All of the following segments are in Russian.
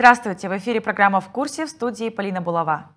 Здравствуйте! В эфире программа «В курсе» в студии Полина Булава.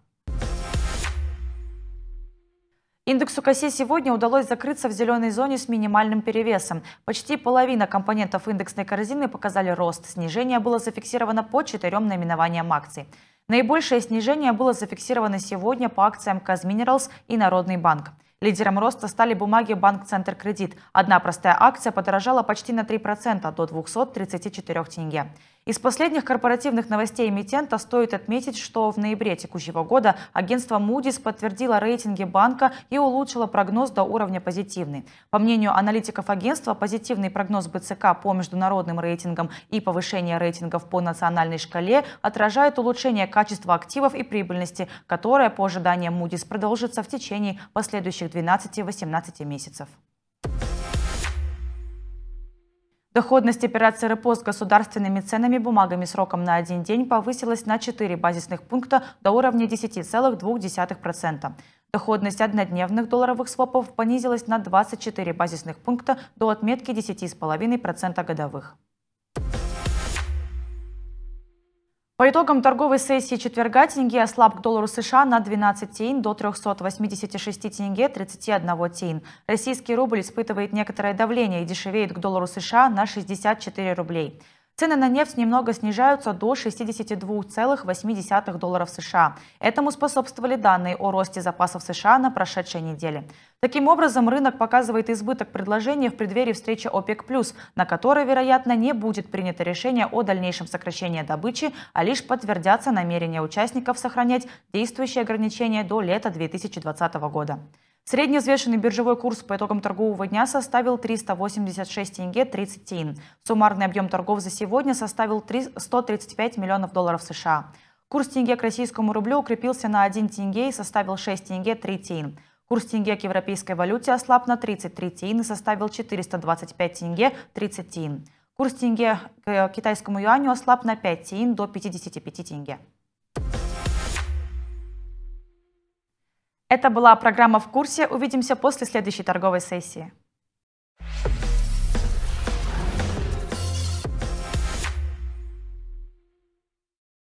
Индексу КОСЕ сегодня удалось закрыться в зеленой зоне с минимальным перевесом. Почти половина компонентов индексной корзины показали рост. Снижение было зафиксировано по четырем наименованиям акций. Наибольшее снижение было зафиксировано сегодня по акциям «Казминералс» и «Народный банк». Лидером роста стали бумаги «Банк Центр Кредит». Одна простая акция подорожала почти на 3% до 234 тенге. Из последних корпоративных новостей эмитента стоит отметить, что в ноябре текущего года агентство Moody's подтвердило рейтинги банка и улучшило прогноз до уровня позитивный. По мнению аналитиков агентства, позитивный прогноз БЦК по международным рейтингам и повышение рейтингов по национальной шкале отражает улучшение качества активов и прибыльности, которое, по ожиданиям Moody's, продолжится в течение последующих 12-18 месяцев. Доходность операции РЭПО с государственными ценными бумагами сроком на один день повысилась на 4 базисных пункта до уровня 10,2%. Доходность однодневных долларовых свопов понизилась на 24 базисных пункта до отметки 10,5% годовых. По итогам торговой сессии четверга тенге ослаб к доллару США на 12 тень до 386 тенге 31 тень. Российский рубль испытывает некоторое давление и дешевеет к доллару США на 64 рублей. Цены на нефть немного снижаются до 62,8 долларов США. Этому способствовали данные о росте запасов США на прошедшей неделе. Таким образом, рынок показывает избыток предложения в преддверии встречи ОПЕК+, на которой, вероятно, не будет принято решение о дальнейшем сокращении добычи, а лишь подтвердятся намерения участников сохранять действующие ограничения до лета 2020 года. Средневзвешенный биржевой курс по итогам торгового дня составил 386 тенге 30 тин. Суммарный объем торгов за сегодня составил 135 миллионов долларов США. Курс тенге к российскому рублю укрепился на 1 тенге и составил 6 тенге 3 тин. Курс тенге к европейской валюте ослаб на 33 тин и составил 425 тенге 30 тин. Курс тенге к китайскому юаню ослаб на 5 тин до 55 тенге. Это была программа «В курсе». Увидимся после следующей торговой сессии.